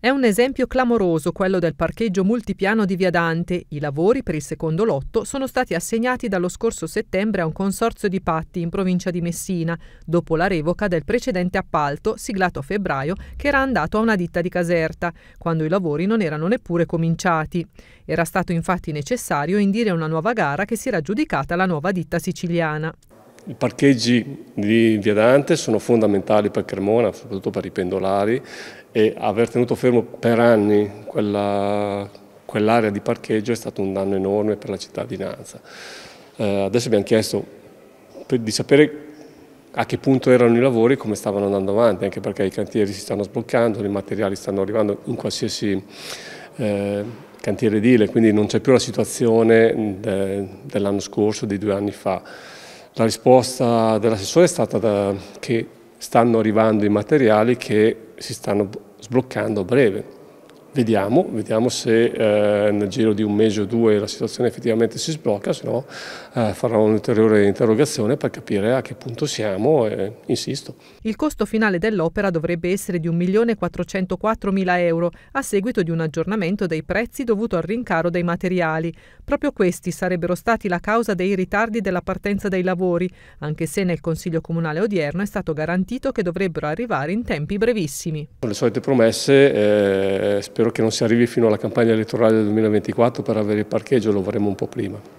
È un esempio clamoroso quello del parcheggio multipiano di Via Dante. I lavori per il secondo lotto sono stati assegnati dallo scorso settembre a un consorzio di Patti in provincia di Messina, dopo la revoca del precedente appalto siglato a febbraio che era andato a una ditta di Caserta, quando i lavori non erano neppure cominciati. Era stato infatti necessario indire una nuova gara che si era aggiudicata la nuova ditta siciliana. I parcheggi di Via Dante sono fondamentali per Cremona, soprattutto per i pendolari e aver tenuto fermo per anni quell'area di parcheggio è stato un danno enorme per la cittadinanza. Eh, adesso abbiamo chiesto per, di sapere a che punto erano i lavori e come stavano andando avanti, anche perché i cantieri si stanno sbloccando, i materiali stanno arrivando in qualsiasi eh, cantiere edile, quindi non c'è più la situazione de, dell'anno scorso, di due anni fa. La risposta dell'assessore è stata da, che stanno arrivando i materiali che si stanno sbloccando a breve. Vediamo, vediamo se eh, nel giro di un mese o due la situazione effettivamente si sblocca, se no eh, farò un'ulteriore interrogazione per capire a che punto siamo e insisto. Il costo finale dell'opera dovrebbe essere di 1.404.000 euro a seguito di un aggiornamento dei prezzi dovuto al rincaro dei materiali. Proprio questi sarebbero stati la causa dei ritardi della partenza dei lavori, anche se nel Consiglio Comunale odierno è stato garantito che dovrebbero arrivare in tempi brevissimi. Le solite promesse, eh, spero che non si arrivi fino alla campagna elettorale del 2024 per avere il parcheggio, lo vorremmo un po' prima.